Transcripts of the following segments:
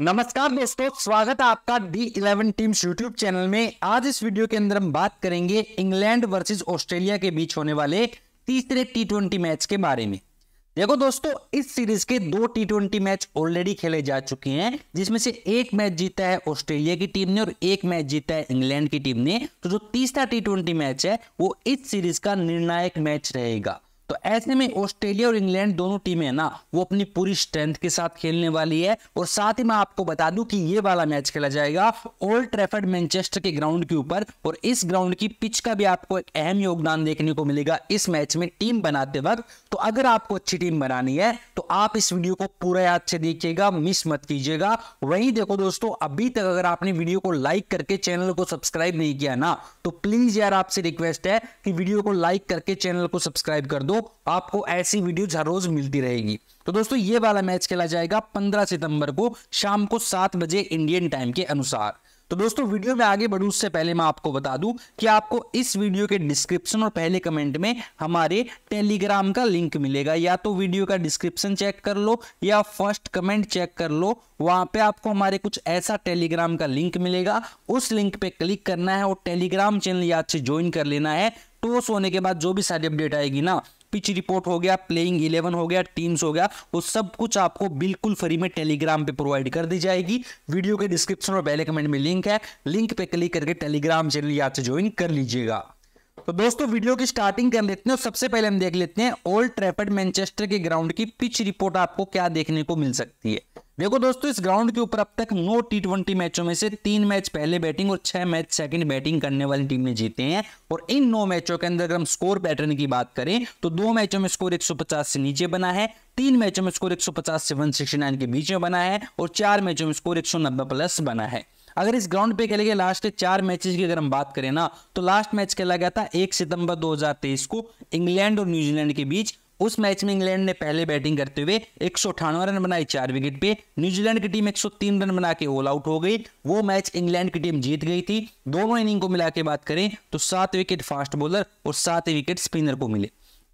नमस्कार दोस्तों स्वागत है आपका D eleven teams YouTube channel में आज इस वीडियो के अंदर हम बात करेंगे इंग्लैंड वर्सेस ऑस्ट्रेलिया के बीच होने वाले तीसरे टी ट्वेंटी मैच के बारे में देखो दोस्तों इस सीरीज के दो टी ट्वेंटी मैच ऑलरेडी खेले जा चुके हैं जिसमें से एक मैच जीता है ऑस्ट्रेलिया की टीम ने और एक मैच जीता है इंग्लैंड की टीम ने तो जो तीसरा टी ट्वेंटी मैच है वो इस सीरीज का निर्णायक मैच रहेगा तो ऐसे में ऑस्ट्रेलिया और इंग्लैंड दोनों टीमें है ना वो अपनी पूरी स्ट्रेंथ के साथ खेलने वाली है और साथ ही मैं आपको बता दूं कि ये वाला मैच खेला जाएगा ओल्ड ट्रेफर्ड मैनचेस्टर के ग्राउंड के ऊपर और इस ग्राउंड की पिच का भी आपको एक अहम योगदान देखने को मिलेगा इस मैच में टीम बनाते वक्त तो अगर आपको अच्छी टीम बनानी है तो आप इस वीडियो को पूरा याद से देखिएगा मिस मत कीजिएगा वही देखो दोस्तों अभी तक अगर आपने वीडियो को लाइक करके चैनल को सब्सक्राइब नहीं किया ना तो प्लीज यार आपसे रिक्वेस्ट है कि वीडियो को लाइक करके चैनल को सब्सक्राइब कर दो होप आपको ऐसी वीडियो हर रोज मिलती रहेगी तो दोस्तों ये वाला मैच खेला जाएगा 15 सितंबर को शाम को सात बजे इंडियन टाइम के अनुसार तो दोस्तों वीडियो में आगे बढ़ू उससे पहले मैं आपको बता दूं कि आपको इस वीडियो के डिस्क्रिप्शन और पहले कमेंट में हमारे टेलीग्राम का लिंक मिलेगा या तो वीडियो का डिस्क्रिप्शन चेक कर लो या फर्स्ट कमेंट चेक कर लो वहां पे आपको हमारे कुछ ऐसा टेलीग्राम का लिंक मिलेगा उस लिंक पे क्लिक करना है और टेलीग्राम चैनल याद से ज्वाइन कर लेना है टोस तो होने के बाद जो भी सारी अपडेट आएगी ना पिच रिपोर्ट हो गया प्लेइंग इलेवन हो गया टीम्स हो गया वो सब कुछ आपको बिल्कुल फ्री में टेलीग्राम पे प्रोवाइड कर दी जाएगी वीडियो के डिस्क्रिप्शन और पहले कमेंट में लिंक है लिंक पे क्लिक करके टेलीग्राम चैनल याद से ज्वाइन कर लीजिएगा तो दोस्तों वीडियो की स्टार्टिंग कर लेते हैं और सबसे पहले हम देख लेते हैं ओल्ड ट्रैफर्ड मैनचेस्टर के ग्राउंड की पिच रिपोर्ट आपको क्या देखने को मिल सकती है देखो दोस्तों इस ग्राउंड के ऊपर अब तक नौ टी ट्वेंटी मैचों में से तीन मैच पहले बैटिंग और छह मैच सेकंड बैटिंग करने वाली टीम ने जीते हैं और इन नौ मैचों के अंदर अगर हम स्कोर पैटर्न की बात करें तो दो मैचों में स्कोर 150 से नीचे बना है तीन मैचों में स्कोर 150 से 169 के बीच में बना है और चार मैचों में स्कोर एक प्लस बना है अगर इस ग्राउंड पे खेले गए लास्ट के चार मैचेस की अगर हम बात करें ना तो लास्ट मैच खेला गया था एक सितंबर 2023 को इंग्लैंड और न्यूजीलैंड के बीच उस मैच में इंग्लैंड ने पहले बैटिंग करते हुए एक रन बनाए चार विकेट पे न्यूजीलैंड की टीम 103 रन बना के ऑल आउट हो गई वो मैच इंग्लैंड की टीम जीत गई थी दोनों इनिंग को मिला के बात करें तो सात विकेट फास्ट बॉलर और सात विकेट स्पिनर को मिले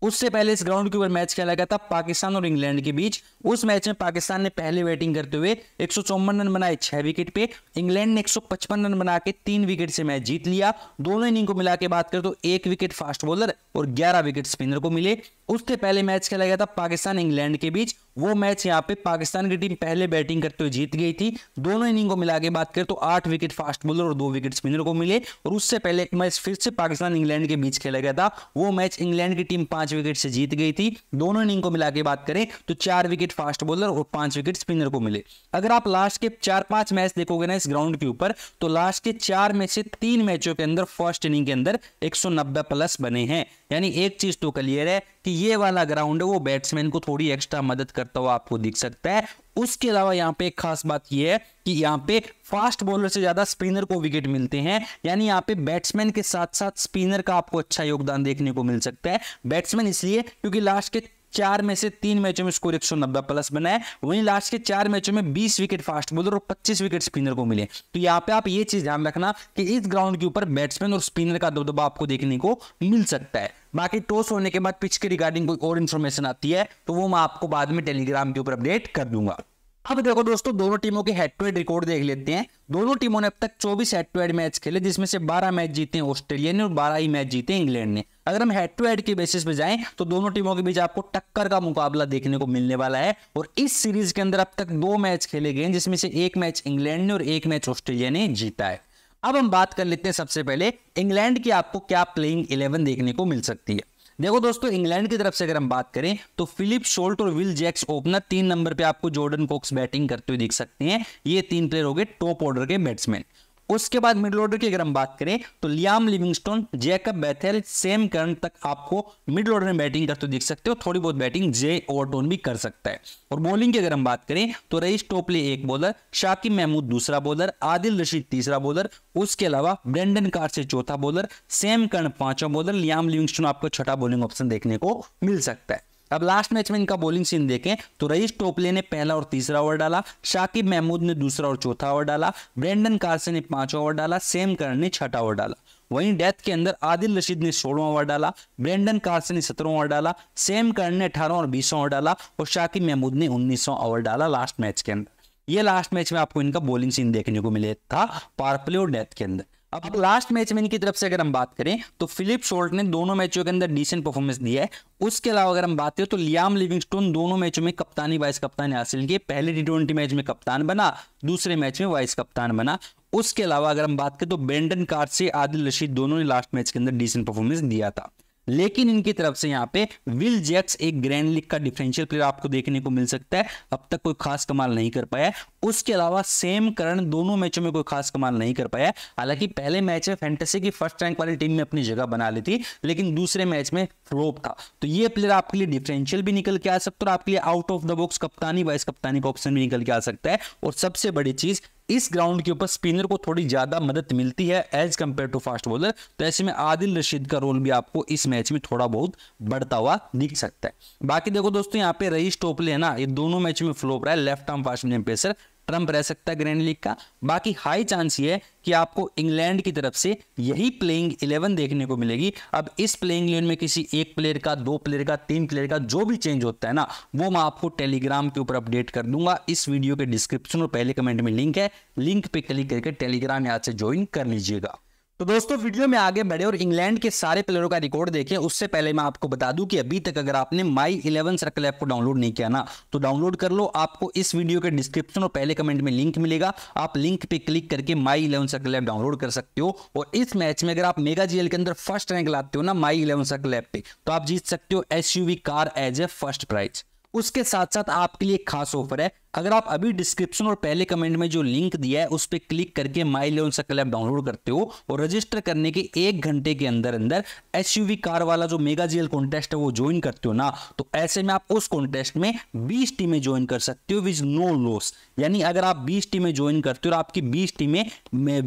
उससे पहले इस ग्राउंड के ऊपर मैच खेला गया था पाकिस्तान और इंग्लैंड के बीच उस मैच में पाकिस्तान ने पहले बैटिंग करते हुए एक रन बनाए छह विकेट पे इंग्लैंड ने एक रन बना के तीन विकेट से मैच जीत लिया दोनों इनिंग को मिला के बात करें तो एक विकेट फास्ट बॉलर और 11 विकेट स्पिनर को मिले उसके पहले मैच खेला गया था पाकिस्तान इंग्लैंड के बीच वो मैच यहाँ पे पाकिस्तान की टीम पहले बैटिंग करते हुए जीत गई थी दोनों इनिंग को मिला के बात करें तो आठ विकेट फास्ट बॉलर और दो विकेट स्पिनर को मिले और उससे पहले एक मैच फिर से पाकिस्तान इंग्लैंड के बीच खेला गया था वो मैच इंग्लैंड की टीम पांच विकेट से जीत गई थी दोनों इनिंग को मिला के बात करें तो चार विकेट फास्ट बॉलर और पांच विकेट स्पिनर को मिले अगर आप लास्ट के चार पांच मैच देखोगे ना इस ग्राउंड के ऊपर तो लास्ट के चार में से तीन मैचों के अंदर फर्स्ट इनिंग के अंदर एक प्लस बने हैं यानी एक चीज तो क्लियर है कि ये वाला ग्राउंड है वो बैट्समैन को थोड़ी एक्स्ट्रा मदद करता हुआ आपको दिख सकता है उसके अलावा यहाँ पे एक खास बात यह है कि यहाँ पे फास्ट बॉलर से ज्यादा स्पिनर को विकेट मिलते हैं यानी यहाँ पे बैट्समैन के साथ साथ स्पिनर का आपको अच्छा योगदान देखने को मिल सकता है बैट्समैन इसलिए क्योंकि लास्ट के चार में से तीन मैचों में स्कोर 190 प्लस बनाए वहीं लास्ट के चार मैचों में 20 विकेट फास्ट बॉलर और 25 विकेट स्पिनर को मिले तो यहाँ पे आप ये चीज ध्यान रखना कि इस ग्राउंड के ऊपर बैट्समैन और स्पिनर का दबदबा आपको देखने को मिल सकता है बाकी टॉस होने के बाद पिच के रिगार्डिंग कोई और इन्फॉर्मेशन आती है तो वो मैं आपको बाद में टेलीग्राम के ऊपर अपडेट कर दूंगा अब देखो दोस्तों दोनों टीमों के हेड टू हेड रिकॉर्ड देख लेते हैं दोनों टीमों ने अब तक 24 हेड टू हेड मैच खेले जिसमें से 12 मैच जीते हैं ऑस्ट्रेलिया ने और 12 ही मैच जीते इंग्लैंड ने अगर हम हेड टू हेड के बेसिस पे जाएं तो दोनों टीमों के बीच आपको टक्कर का मुकाबला देखने को मिलने वाला है और इस सीरीज के अंदर अब तक दो मैच खेले गए हैं जिसमें से एक मैच इंग्लैंड ने और एक मैच ऑस्ट्रेलिया ने जीता है अब हम बात कर लेते हैं सबसे पहले इंग्लैंड की आपको क्या प्लेइंग इलेवन देखने को मिल सकती है देखो दोस्तों इंग्लैंड की तरफ से अगर हम बात करें तो फिलिप शोल्ट और विल जैक्स ओपनर तीन नंबर पे आपको जॉर्डन कोक्स बैटिंग करते हुए दिख सकते हैं ये तीन प्लेयर हो गए टॉप ऑर्डर के बैट्समैन उसके बाद मिडल ऑर्डर की अगर हम बात करें तो Liam Livingstone Jacob Bethell Sam Curran तक आपको मिडल ऑर्डर में बैटिंग करते तो दिख सकते हो थोड़ी बहुत बैटिंग जे ओवरटोन भी कर सकता है और बॉलिंग की अगर हम बात करें तो रईस टोपले एक बॉलर शाकिब महमूद दूसरा बॉलर आदिल रशीद तीसरा बॉलर उसके अलावा ब्रेंडन कार से चौथा बॉलर सेम कर्ण पांचवा बॉलर लियाम लिविंगस्टोन आपको छठा बॉलिंग ऑप्शन देखने को मिल सकता है अब लास्ट मैच में इनका बॉलिंग सीन देखें तो रईस टोपले ने पहला और तीसरा ओवर डाला शाकिब महमूद ने दूसरा और चौथा ओवर डाला ब्रेंडन कार्सन ने पांचवा ओवर डाला सेम करण ने छठा ओवर डाला वहीं डेथ के अंदर आदिल रशीद ने सोलवा ओवर डाला ब्रेंडन कार्सन ने सत्रहवा ओवर डाला सेम करण ने अठारह और बीसवा ओवर डाला और शाकिब महमूद ने उन्नीसवा ओवर डाला लास्ट मैच के अंदर ये लास्ट मैच में आपको इनका बॉलिंग सीन देखने को मिले था पार्पले और डेथ के अंदर अब लास्ट मैच में इनकी तरफ से अगर हम बात करें तो फिलिप शोल्ट ने दोनों मैचों के अंदर डिसेंट परफॉर्मेंस दिया है उसके अलावा अगर हम बात करें तो लियाम लिविंगस्टोन दोनों मैचों में कप्तानी वाइस कप्तान हासिल किए पहले टी ट्वेंटी मैच में कप्तान बना दूसरे मैच में वाइस कप्तान बना उसके अलावा अगर हम बात करें तो बेंडन कार्ड से आदिल रशीद दोनों ने लास्ट मैच के अंदर डिसेंट परफॉर्मेंस दिया था लेकिन इनकी तरफ से यहाँ पे विल जेक्स एक ग्रैंड लीग का डिफरेंशियल प्लेयर आपको देखने को मिल सकता है अब तक कोई खास कमाल नहीं कर पाया उसके अलावा सेम करण दोनों मैचों में कोई खास कमाल नहीं कर पाया हालांकि पहले मैच में फैंटेसी की फर्स्ट रैंक वाली टीम में अपनी जगह बना ली थी लेकिन दूसरे मैच में फ्लोप था तो ये प्लेयर आपके लिए डिफरेंशियल भी निकल के आ सकता है और आपके लिए आउट ऑफ द बॉक्स कप्तानी वाइस कप्तानी का ऑप्शन भी निकल के आ सकता है और सबसे बड़ी चीज इस ग्राउंड के ऊपर स्पिनर को थोड़ी ज़्यादा मदद मिलती है as compare to fast bowler तो ऐसे में आदिल रशीद का रोल भी आपको इस मैच में थोड़ा बहुत बढ़ता हुआ दिख सकता है बाकी देखो दोस्तों यहाँ पे रईस टोपले है ना ये दोनों मैच में फ्लोप रहा है left arm fast medium pacer trump रह सकता है ग्रैंड लीग का बाकी हाई चांस ये है कि आपको इंग्लैंड की तरफ से यही प्लेइंग इलेवन देखने को मिलेगी अब इस प्लेइंग इलेवन में किसी एक प्लेयर का दो प्लेयर का तीन प्लेयर का जो भी चेंज होता है ना वो मैं आपको टेलीग्राम के ऊपर अपडेट कर दूंगा इस वीडियो के डिस्क्रिप्शन और पहले कमेंट में लिंक है लिंक पे क्लिक करके टेलीग्राम यहाँ से ज्वाइन कर लीजिएगा तो दोस्तों वीडियो में आगे बढ़े और इंग्लैंड के सारे प्लेयरों का रिकॉर्ड देखें उससे पहले मैं आपको बता दूं कि अभी तक अगर आपने माई इलेवन सर्कल ऐप को डाउनलोड नहीं किया ना तो डाउनलोड कर लो आपको इस वीडियो के डिस्क्रिप्शन और पहले कमेंट में लिंक मिलेगा आप लिंक पे क्लिक करके My Eleven Circle app download कर सकते हो और इस मैच में अगर आप मेगा जीएल के अंदर फर्स्ट रैंक लाते हो ना माई इलेवन सर्कल ऐप पे तो आप जीत सकते हो S car as a first prize उसके साथ साथ आपके लिए खास ऑफर है अगर आप अभी डिस्क्रिप्शन और पहले कमेंट में जो लिंक दिया है उस पर क्लिक करके My Eleven Circle app download करते हो और रजिस्टर करने के एक घंटे के अंदर अंदर एस कार वाला जो मेगा जीएल कॉन्टेस्ट है वो ज्वाइन करते हो ना तो ऐसे में आप उस कॉन्टेस्ट में बीस टीमें ज्वाइन कर सकते हो विज नो लॉस यानी अगर आप बीस टीमें ज्वाइन करते हो और आपकी बीस टीमें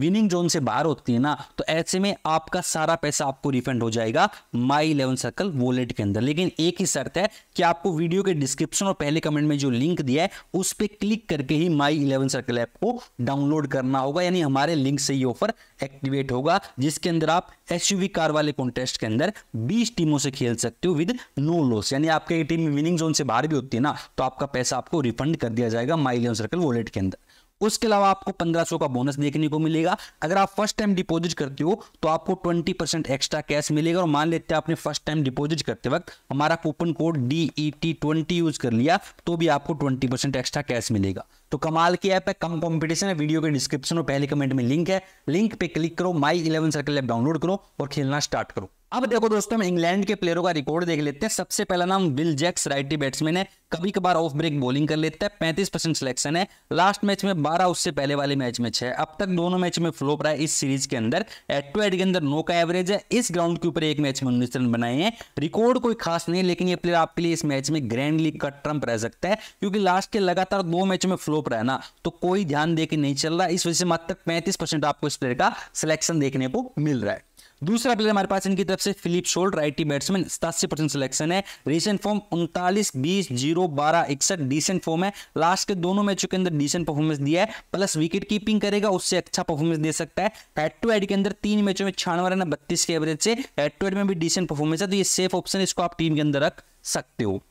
विनिंग जोन से बाहर होती है ना तो ऐसे में आपका सारा पैसा आपको रिफंड हो जाएगा माई इलेवन सर्कल वॉलेट के अंदर लेकिन एक ही शर्त है कि आपको वीडियो के डिस्क डिस्क्रिप्शन और पहले कमेंट में जो लिंक दिया है उस पर क्लिक करके ही माई इलेवन सर्कल ऐप को डाउनलोड करना होगा यानी हमारे लिंक से ही ऑफर एक्टिवेट होगा जिसके अंदर आप एस कार वाले कॉन्टेस्ट के अंदर बीस टीमों से खेल सकते हो विद नो लॉस यानी आपके टीम विनिंग जोन से बाहर भी होती है ना तो आपका पैसा आपको रिफंड कर दिया जाएगा माई इलेवन सर्कल वॉलेट के अंदर उसके अलावा आपको 1500 का बोनस देखने को मिलेगा अगर आप फर्स्ट टाइम डिपॉजिट करते हो तो आपको 20 परसेंट एक्स्ट्रा कैश मिलेगा और मान लेते हैं आपने फर्स्ट टाइम डिपॉजिट करते वक्त हमारा coupon code D E T twenty use कर लिया तो भी आपको ट्वेंटी परसेंट एक्स्ट्रा कैश मिलेगा तो कमाल की ऐप है कम कॉम्पिटिशन है वीडियो के डिस्क्रिप्शन और पहले कमेंट में लिंक है लिंक पे क्लिक करो My Eleven Circle app download करो और खेलना स्टार्ट करो अब देखो दोस्तों हम इंग्लैंड के प्लेयरों का रिकॉर्ड देख लेते हैं सबसे पहला नाम विल जैक्स राइटी बैट्समैन है कभी कभार ऑफ ब्रेक बॉलिंग कर लेता है पैंतीस परसेंट सिलेक्शन है लास्ट मैच में बारह उससे पहले वाले मैच में छह अब तक दोनों मैच में फ्लोप रहा है इस सीरीज के अंदर एट टू एट के अंदर नो का एवरेज है इस ग्राउंड के ऊपर एक मैच में उन्नीस रन बनाए हैं रिकॉर्ड कोई खास नहीं है लेकिन ये प्लेयर आपके लिए इस मैच में ग्रैंड लीग का ट्रम्प रह सकता है क्योंकि लास्ट के लगातार दो मैच में फ्लोप रहा है ना तो कोई ध्यान देकर नहीं चल रहा इस वजह से तक पैंतीस आपको इस प्लेयर का सिलेक्शन देखने को मिल रहा है दूसरा प्लेयर हमारे पास इनकी तरफ से फिलिप शोल्ड राइटी बैट्समैन सतासी परसेंट सिलेक्शन है रिसेंट फॉर्म उनतालीस बीस जीरो बारह इकसठ डिसेंट फॉर्म है लास्ट के दोनों मैचों के अंदर डिसेंट परफॉर्मेंस दिया है प्लस विकेट कीपिंग करेगा उससे अच्छा परफॉर्मेंस दे सकता है हेड टू हेड के अंदर तीन मैचों में छियानवे रन बत्तीस के एवरेज से हेड टू हेड में भी डिसेंट परफॉर्मेंस है तो ये सेफ ऑप्शन इसको आप टीम के अंदर रख सकते हो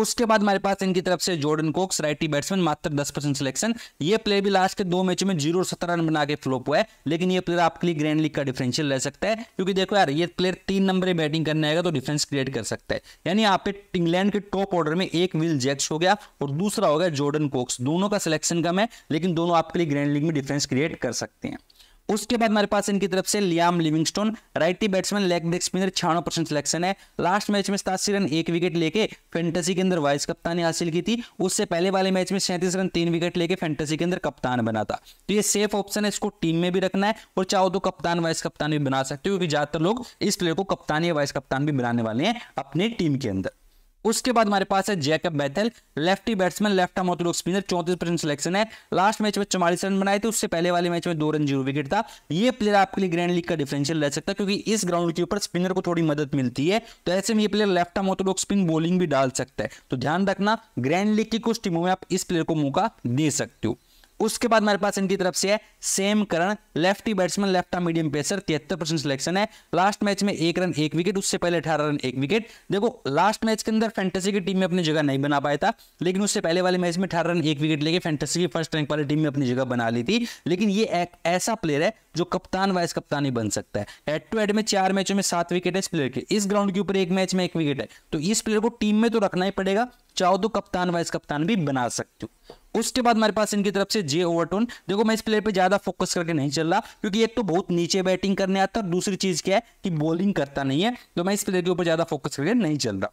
उसके बाद हमारे पास इनकी तरफ से जॉर्डन कोक्स राइटी बैट्समैन मात्र दस परसेंट सिलेक्शन ये प्लेयर भी लास्ट के दो मैचों में जीरो और सत्रह रन बना के फ्लॉप हुआ है लेकिन ये प्लेयर आपके लिए ग्रैंड लीग का डिफरेंशियल रह सकता है क्योंकि देखो यार ये प्लेयर तीन नंबर बैटिंग करने आएगा तो डिफरेंस क्रिएट कर सकता है यानी आप इंग्लैंड के टॉप ऑर्डर में एक विल जैक्स हो गया और दूसरा हो गया जॉर्डन कोक्स दोनों का सिलेक्शन कम है लेकिन दोनों आपके लिए ग्रैंड लीग में डिफरेंस क्रिएट कर सकते हैं उसके बाद हमारे पास इनकी तरफ से Liam Livingstone righty batsman leg break spinner छियानवे परसेंट सिलेक्शन है लास्ट मैच में सतासी रन एक विकेट लेके फैंटेसी के अंदर वाइस कप्तानी हासिल की थी उससे पहले वाले मैच में सैंतीस रन तीन विकेट लेके फैंटेसी के अंदर कप्तान बना था तो ये सेफ ऑप्शन है इसको टीम में भी रखना है और चाहो तो कप्तान वाइस कप्तान भी बना सकते हो क्योंकि ज्यादातर लोग इस प्लेयर को कप्तान या वाइस कप्तान भी बनाने वाले हैं अपने टीम के अंदर उसके बाद हमारे पास है Jacob Bethell lefty batsman left arm होते स्पिनर चौंतीस परसेंट सिलेक्शन है लास्ट मैच में चौवालीस रन बनाए थे उससे पहले वाले मैच में दो रन जीरो विकेट था ये प्लेयर आपके लिए ग्रैंड लीग का डिफरेंशियल रह सकता है क्योंकि इस ग्राउंड के ऊपर स्पिनर को थोड़ी मदद मिलती है तो ऐसे में ये प्लेयर लेफ्ट हम होते स्पिन बॉलिंग भी डाल सकता है तो ध्यान रखना ग्रैंड लीग की कुछ टीमों में आप इस प्लेयर को मौका दे सकते हो उसके बाद हमारे पास इनकी तरफ से है Sam Curran lefty batsman left arm medium pacer तिहत्तर परसेंट सिलेक्शन है लास्ट मैच में एक रन एक विकेट उससे पहले अठारह रन एक विकेट देखो लास्ट मैच के अंदर फैंटेसी की टीम में अपनी जगह नहीं बना पाया था लेकिन उससे पहले वाले मैच में अठारह रन एक विकेट लेके फैंटेसी की फर्स्ट रैंक वाली टीम में अपनी जगह बना ली थी लेकिन ये एक ऐसा प्लेयर है जो कप्तान वाइस कप्तान ही बन सकता है हेड टू हेड में चार मैचों में सात विकेट है इस प्लेयर के इस ग्राउंड के ऊपर एक मैच में एक विकेट है तो इस प्लेयर को टीम में तो रखना ही पड़ेगा चाहो तो कप्तान वाइस कप्तान भी बना सकते हो उसके बाद हमारे पास इनकी तरफ से जे ओवरटोन देखो मैं इस प्लेयर पे ज्यादा फोकस करके नहीं चल रहा क्योंकि एक तो बहुत नीचे बैटिंग करने आता है और दूसरी चीज क्या है कि बॉलिंग करता नहीं है तो मैं इस प्लेयर के ऊपर ज्यादा फोकस करके नहीं चल रहा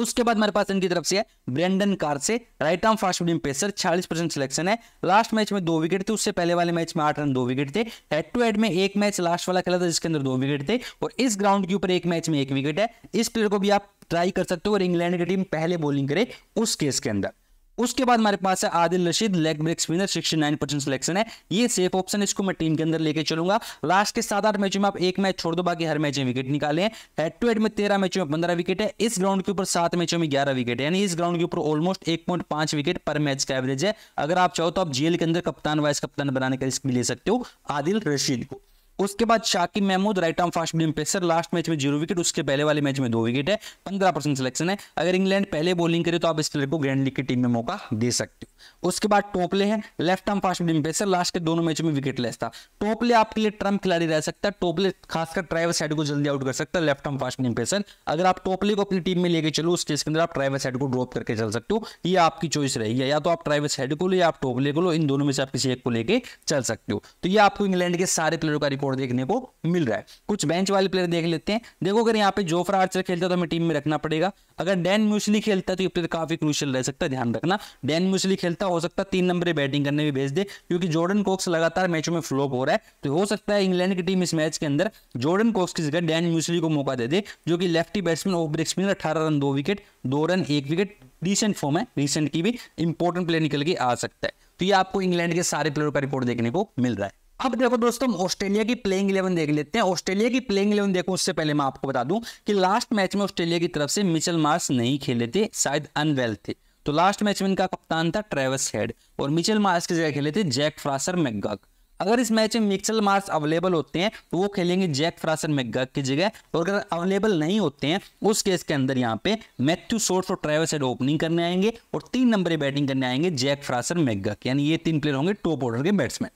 उसके बाद हमारे पास इनकी तरफ से है ब्रेंडन कार से right arm fast medium pacer 40 percent selection है लास्ट मैच में दो विकेट थे उससे पहले वाले मैच में आठ रन दो विकेट थे हेड टू हेड में एक मैच लास्ट वाला खेला था जिसके अंदर दो विकेट थे और इस ग्राउंड के ऊपर एक मैच में एक विकेट है इस प्लेयर को भी आप ट्राई कर सकते हो और इंग्लैंड की टीम पहले बॉलिंग करे उस केस के अंदर उसके बाद हमारे पास है Adil Rashid leg break spinner 69 percent selection है ये सेफ ऑप्शन इसको मैं टीम के अंदर लेके चलूंगा लास्ट के सात आठ मैचों में आप एक मैच छोड़ दो बाकी हर मैच में विकेट निकाले हैं हेड टू हेड में तेरह मैचों में पंद्रह विकेट है इस ग्राउंड के ऊपर सात मैचों में ग्यारह विकेट है यानी इस ग्राउंड के ऊपर ऑलमोस्ट एक विकेट पर मैच का एवरेज है अगर आप चाहो तो आप जीएल के अंदर कप्तान वाइस कप्तान बनाने का रिस्क भी ले सकते हो आदिल रशीद को उसके बाद Saqib Mahmood right arm fast medium pacer last match में जीरो विकेट उसके पहले वाले मैच में दो विकेट है पंद्रह परसेंट सिलेक्शन है अगर इंग्लैंड पहले बॉलिंग करे तो आप इस प्लेयर को ग्रैंड लीग की टीम में मौका दे सकते हो उसके बाद टोपले हैं left arm fast medium pacer last के दोनों मैच में विकेट लेस था टोपले आपके लिए ट्रम्प खिलाड़ी रह सकता है टोपले खासकर ट्राइवर साइड को जल्दी आउट कर सकता है left arm fast medium pacer अगर आप टोपले को अपनी टीम में लेके चलो उस केस के अंदर आप ट्राइवर साइड को ड्रॉप करके चल सकते हो ये आपकी चॉइस रहेगी या तो आप ट्राइवर साइड को लो या आप टोपले को लो इन दोनों में से आप किसी एक को लेकर चल सकते हो तो ये आपको इंग्लैंड के सारे प्लेयरों का रिपोर्ट स्कोर देखने को मिल रहा है कुछ बेंच वाले प्लेयर देख लेते हैं देखो अगर यहाँ पे जोफ्रा आर्चर खेलता है तो हमें टीम में रखना पड़ेगा अगर डैन म्यूसली खेलता तो ये प्लेयर काफी क्रूशियल रह सकता है ध्यान रखना डैन म्यूसली खेलता हो सकता है तीन नंबर बैटिंग करने भी भेज दे क्योंकि जॉर्डन कोक्स लगातार मैचों में फ्लोप हो रहा है तो हो सकता है इंग्लैंड की टीम इस मैच के अंदर जॉर्डन कोक्स की जगह डैन म्यूसली को मौका दे दे जो कि lefty batsman off break spinner अठारह रन दो विकेट दो रन एक विकेट रिसेंट फॉर्म है रिसेंट की भी इंपॉर्टेंट प्लेयर निकल के आ सकता है तो ये आपको इंग्लैंड के सारे प्लेयरों का रिपोर्ट देखने को मिल रहा है अब देखो दोस्तों हम ऑस्ट्रेलिया की प्लेइंग इलेवन देख लेते हैं ऑस्ट्रेलिया की प्लेइंग इलेवन देखो उससे पहले मैं आपको बता दूं कि लास्ट मैच में ऑस्ट्रेलिया की तरफ से मिचल मार्स नहीं खेले थे शायद अनवेल थे तो लास्ट मैच में इनका कप्तान था ट्रेवस हेड और मिचल मार्स की जगह खेले थे जैक फ्रासर मैगक अगर इस मैच में मिचल मार्स अवेलेबल होते हैं तो वो खेलेंगे जैक फ्रासर मैगग की जगह और अगर अवेलेबल नहीं होते हैं उस केस के अंदर यहाँ पे मैथ्यू सोर्स और ट्रेवस हेड ओपनिंग करने आएंगे और तीन नंबर बैटिंग करने आएंगे जैक फ्रासर मैगग यानी ये तीन प्लेयर होंगे टॉप ऑर्डर के बैट्समैन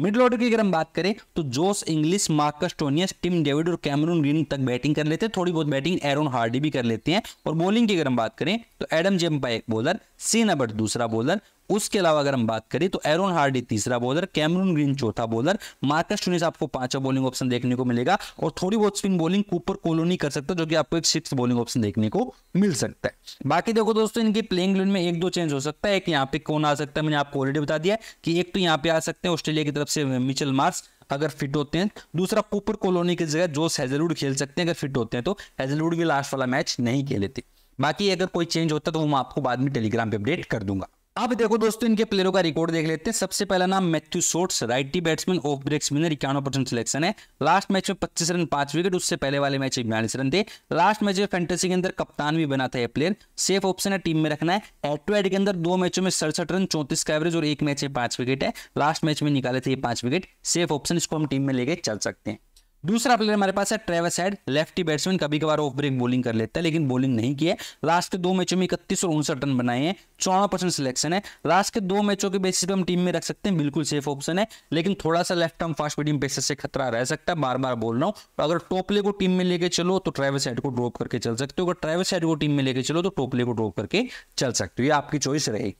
मिडल ऑर्डर की अगर हम बात करें तो Josh Inglis Marcus Stoinis Tim David और कैमरून ग्रीन तक बैटिंग कर लेते हैं थोड़ी बहुत बैटिंग एरोन हार्डी भी कर लेते हैं और बॉलिंग की अगर हम बात करें तो एडम जेम्पा एक बॉलर सीन अबट दूसरा बॉलर उसके अलावा अगर हम बात करें तो एरोन हार्डी तीसरा बॉलर कैमरून ग्रीन चौथा बॉलर मार्कस चुनिस आपको पांचवा बॉलिंग ऑप्शन देखने को मिलेगा और थोड़ी बहुत स्पिन बॉलिंग कूपर कॉलोनी कर सकता है जो कि आपको एक सिक्स बॉलिंग ऑप्शन देखने को मिल सकता है बाकी देखो दोस्तों इनकी प्लेइंग इलेवन में एक दो चेंज हो सकता है एक यहाँ पे कौन आ सकता है मैंने आपको ऑलरेडी बता दिया कि एक तो यहाँ पे आ सकते हैं ऑस्ट्रेलिया की तरफ से मिचल मार्स अगर फिट होते हैं दूसरा कूपर कॉलोनी की जगह जोस हेजलवुड खेल सकते हैं अगर फिट होते हैं तो हेजलवुड भी लास्ट वाला मैच नहीं खेले थे बाकी अगर कोई चेंज होता तो वो मैं आपको बाद में टेलीग्राम पे अपडेट कर दूंगा अब देखो दोस्तों इनके प्लेयरों का रिकॉर्ड देख लेते हैं सबसे पहला नाम मैथ्यू सोट्स righty batsman off break spinner इक्यानवे परसेंट सिलेक्शन है लास्ट मैच में पच्चीस रन पांच विकेट उससे पहले वाले मैच में बयालीस रन थे लास्ट मैच में फेंटेसी के अंदर कप्तान भी बना था यह प्लेयर सेफ ऑप्शन है टीम में रखना है एट टू एड के अंदर दो मैचों में सड़सठ रन चौंतीस का एवरेज और एक मैच है पांच विकेट है लास्ट मैच में निकाले थे पांच विकेट सेफ ऑप्शन इसको हम टीम में लेके चल सकते हैं दूसरा प्लेयर हमारे पास है ट्रेवस हेड लेफ्टी बैट्समैन कभी कभार ऑफ ब्रेक बॉलिंग कर लेता है लेकिन बॉलिंग नहीं की है लास्ट के दो मैचों में इकतीस और उनसठ रन बनाए हैं चौदह परसेंट सिलेक्शन है लास्ट के दो मैचों के बेसिस पे हम टीम में रख सकते हैं बिल्कुल सेफ ऑप्शन है लेकिन थोड़ा सा लेफ्ट हम फास्ट मीडियम पेसर से खतरा रह सकता है बार बार बोल रहा हूँ तो अगर टोपले को टीम में लेके चलो तो ट्रेवस हेड को ड्रॉप करके चल सकते हो अगर ट्रेवस हेड को टीम में लेके चलो तो टोपले को ड्रॉप करके चल सकते हो ये आपकी चॉइस रहेगी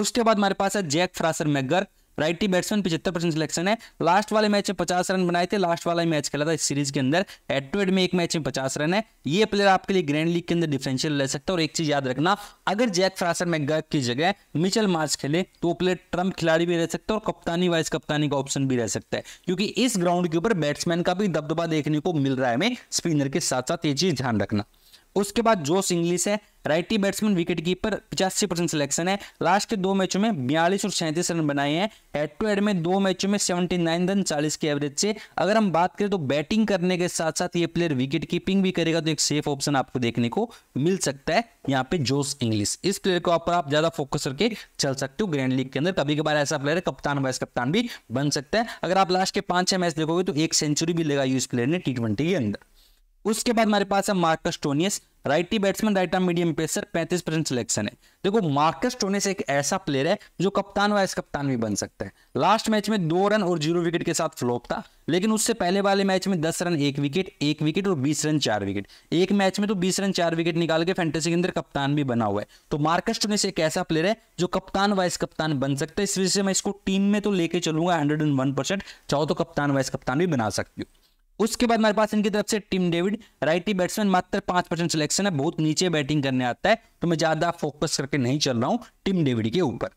उसके बाद हमारे पास है Jake Fraser McGurk righty batsman पिछहत्तर परसेंट सिलेक्शन है लास्ट वाले मैच में पचास रन बनाए थे लास्ट वाला मैच खेला था इस सीरीज के अंदर एट टू में एक मैच में पचास रन है ये प्लेयर आपके लिए ग्रैंड लीग के अंदर डिफरेंशियल ले सकता है और एक चीज याद रखना अगर जैक फ्रासर मैगर्क की जगह मिचल मार्च खेले तो प्लेयर ट्रम्प खिलाड़ी भी रह सकता है और कप्तानी वाइस कप्तानी का ऑप्शन भी रह सकता है क्योंकि इस ग्राउंड के ऊपर बैट्समैन का भी दबदबा देखने को मिल रहा है हमें स्पिनर के साथ साथ ये चीज ध्यान रखना उसके बाद जोश इंग्लिश है राइटी बैट्समैन विकेट कीपर पचासी परसेंट सिलेक्शन है लास्ट के दो मैचों में बयालीस और सैंतीस रन बनाए हैं हेड टू हेड में दो मैचों में सेवेंटी नाइन रन चालीस के एवरेज से अगर हम बात करें तो बैटिंग करने के साथ साथ ये प्लेयर विकेट कीपिंग भी करेगा तो एक सेफ ऑप्शन आपको देखने को मिल सकता है यहाँ पे जोश इंग्लिश इस प्लेयर के ऊपर आप ज्यादा फोकस करके चल सकते हो ग्रैंड लीग के अंदर कभी कभार ऐसा प्लेयर कप्तान वाइस कप्तान भी बन सकता है अगर आप लास्ट के पांच छह मैच देखोगे तो एक सेंचुरी भी लेगा इस प्लेयर ने टी के अंदर उसके बाद हमारे पास है Marcus Stoinis righty batsman right arm medium pacer 35 percent selection है देखो मार्कस टोनियस एक ऐसा प्लेयर है जो कप्तान वाइस कप्तान भी बन सकता है लास्ट मैच में दो रन और जीरो विकेट के साथ फ्लॉप था लेकिन उससे पहले वाले मैच में दस रन एक विकेट एक विकेट और बीस रन चार विकेट एक मैच में तो बीस रन चार विकेट निकाल के फैंटेसी के अंदर कप्तान भी बना हुआ है तो मार्कस टोनियस एक ऐसा प्लेयर है जो कप्तान वाइस कप्तान बन सकता है इस वजह से मैं इसको टीम में तो लेके चलूंगा हंड्रेड एंड वन परसेंट चाहो तो कप्तान वाइस कप्तान भी बना सकती हूँ उसके बाद हमारे पास इनकी तरफ से टीम डेविड राइटी बैट्समैन मात्र पांच परसेंट सिलेक्शन है बहुत नीचे बैटिंग करने आता है तो मैं ज्यादा फोकस करके नहीं चल रहा हूं टीम डेविड के ऊपर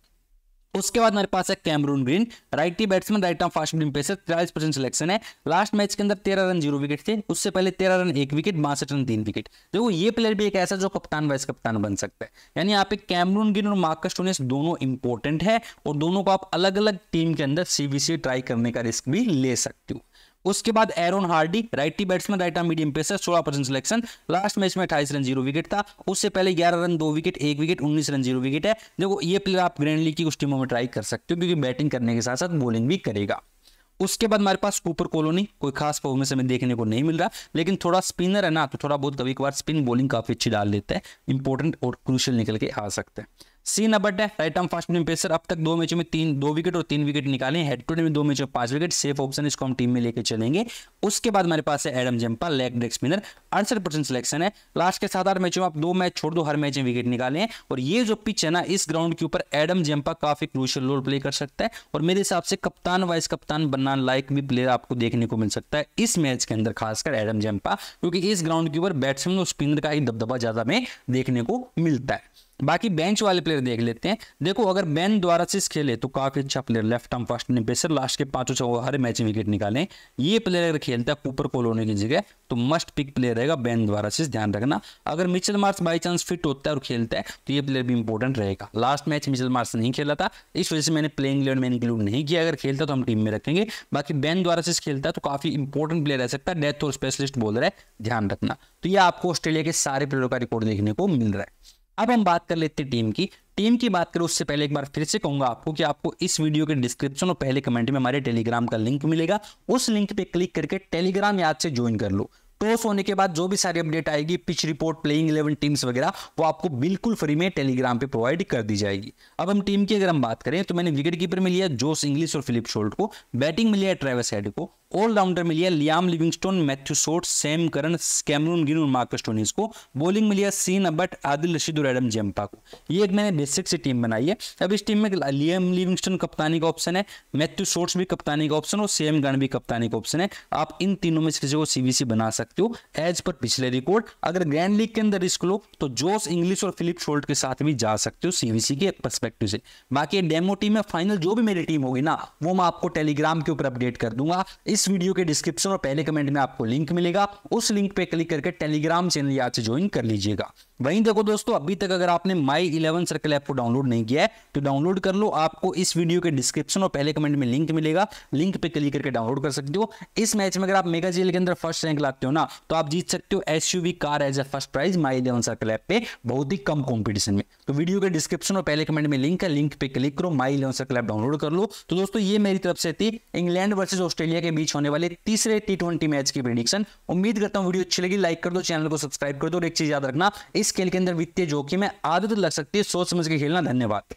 उसके बाद मेरे पास है Cameron Green righty batsman right off fast medium pacer तिरालीस परसेंट सिलेक्शन है लास्ट मैच के अंदर तेरह रन जीरो विकेट थे उससे पहले तेरह रन एक विकेट बासठ रन तीन विकेट देखो ये प्लेयर भी एक ऐसा जो कप्तान वाइस कप्तान बन सकता है यानी यहाँ पे कैमरून ग्रीन और मार्कस टोनिस दोनों इंपॉर्टेंट है और दोनों को आप अलग अलग टीम के अंदर सीबीसी ट्राई करने का रिस्क भी ले सकते हो उसके बाद Aaron Hardie righty batsman right arm medium pacer सोलह परसेंट सिलेक्शन लास्ट मैच में अठाईस रन जीरो विकेट था उससे पहले ग्यारह रन दो विकेट एक विकेट उन्नीस रन जीरो विकेट है देखो ये प्लेयर आप ग्रैंड लीग की उस टीमों में ट्राई कर सकते हो क्योंकि बैटिंग करने के साथ साथ बॉलिंग भी करेगा उसके बाद हमारे पास कूपर कॉलोनी कोई खास परफॉर्मेंस हमें देखने को नहीं मिल रहा लेकिन थोड़ा स्पिनर है ना तो थोड़ा बहुत कभी बार स्पिन बॉलिंग काफी अच्छी डाल देता है इंपॉर्टेंट और क्रूशियल निकल के आ सकते हैं सी नंबर है right arm fast medium pacer अब तक दो मैचों में तीन दो विकेट और तीन विकेट निकाले हेड टू हेड में दो मैचों में पांच विकेट सेफ ऑप्शन इसको हम टीम में लेके चलेंगे उसके बाद हमारे पास है Adam Zampa leg break spinner अड़सठ परसेंट सिलेक्शन है लास्ट के सात आठ मैचों में आप दो मैच छोड़ दो हर मैच में विकेट निकाले हैं और ये जो पिच है ना इस ग्राउंड के ऊपर एडम जम्पा काफी क्रूशल रोल प्ले कर सकता है और मेरे हिसाब से कप्तान वाइस कप्तान बनना लाइक भी प्लेयर आपको देखने को मिल सकता है इस मैच के अंदर खासकर एडम जम्पा क्योंकि इस ग्राउंड के ऊपर बैट्समैन और स्पिनर का ही दबदबा ज्यादा में देखने को मिलता है बाकी बेंच वाले प्लेयर देख लेते हैं देखो अगर बैन द्वारा से खेले तो काफ़ी अच्छा player left arm fast pacer last के पांचों छो हर मैच में विकेट निकाले ये प्लेयर अगर खेलता है कूपर कोल होने की जगह तो मस्ट पिक प्लेयर रहेगा बैन द्वारा से ध्यान रखना अगर Mitchell Marsh by chance fit होता है और खेलता है तो ये प्लेयर भी इंपॉर्टेंट रहेगा लास्ट मैच मिचल मार्स नहीं खेला था इस वजह से मैंने प्लेइंग इलेवन में इंक्लूड नहीं किया अगर खेलता तो हम टीम में रखेंगे बाकी बैन द्वारा से खेलता है तो काफ़ी इंपॉर्टेंट प्लेयर रह सकता है डेथ और स्पेशलिस्ट बोल रहे ध्यान रखना तो ये आपको ऑस्ट्रेलिया के सारे प्लेयरों का रिकॉर्ड देखने को मिल रहा है अब हम बात कर लेते हैं टीम की टीम की बात करें उससे पहले एक बार फिर से कहूंगा आपको कि आपको इस वीडियो के डिस्क्रिप्शन और पहले कमेंट में हमारे टेलीग्राम का लिंक मिलेगा उस लिंक पे क्लिक करके टेलीग्राम याद से ज्वाइन कर लो टॉस होने के बाद जो भी सारी अपडेट आएगी pitch report playing eleven teams वगैरह वो आपको बिल्कुल फ्री में टेलीग्राम पे प्रोवाइड कर दी जाएगी अब हम टीम की अगर हम बात करें तो मैंने विकेट कीपर में लिया जोस इंग्लिश और फिलिप शोल्ट को बैटिंग में लिया ट्रेवस हेड को ऑलराउंडर में लिया Liam Livingstone Matthew Short Sam Curran Cameron Green और मार्कस टोनिस को बॉलिंग में लिया सीन अबट आदिल रशीद और एडम जेम्पा को ये एक मैंने बेसिक से टीम बनाई है अब इस टीम में लियाम लिविंगस्टोन कप्तानी का ऑप्शन है मैथ्यू शोर्ट्स भी कप्तानी का ऑप्शन और सेम गण भी कप्तानी का ऑप्शन है आप इन तीनों में से किसी को सीबीसी बना सकते हो एज पर पिछले रिकॉर्ड अगर ग्रैंड लीग के अंदर रिस्क लो तो जोश इंग्लिश और फिलिप शोल्ट के साथ भी जा सकते हो सीबीसी के परस्पेक्टिव से बाकी डेमो टीम में फाइनल जो भी मेरी टीम होगी ना वो मैं आपको टेलीग्राम के ऊपर अपडेट कर दूंगा इस इस वीडियो के डिस्क्रिप्शन और पहले कमेंट में आपको लिंक मिलेगा उस लिंक पे क्लिक करके टेलीग्राम चैनल याद से ज्वाइन कर लीजिएगा वहीं देखो दोस्तों अभी तक अगर आपने माई इलेवन सर्कल ऐप को डाउनलोड नहीं किया है तो डाउनलोड कर लो आपको इस वीडियो के डिस्क्रिप्शन और पहले कमेंट में लिंक मिलेगा लिंक पे क्लिक करके डाउनलोड कर सकते हो इस मैच में अगर आप मेगा जेल के अंदर फर्स्ट रैंक लाते हो ना तो आप जीत सकते हो S car as a first prize My Eleven Circle app पे बहुत ही कम कॉम्पिटिशन में तो वीडियो के डिस्क्रिप्शन और पहले कमेंट में लिंक है लिंक पे क्लिक करो My Eleven Circle app download कर लो तो दोस्तों ये मेरी तरफ से थी इंग्लैंड वर्सेज ऑस्ट्रेलिया के बीच होने वाले तीसरे टी ट्वेंटी मैच की प्रिडिक्शन उम्मीद करता हूँ वीडियो अच्छी लगी लाइक कर दो चैनल को सब्सक्राइब कर दो और एक चीज याद रखना इस खेल के अंदर वित्तीय जोखिम में आदत लग सकती है सोच समझ के खेलना धन्यवाद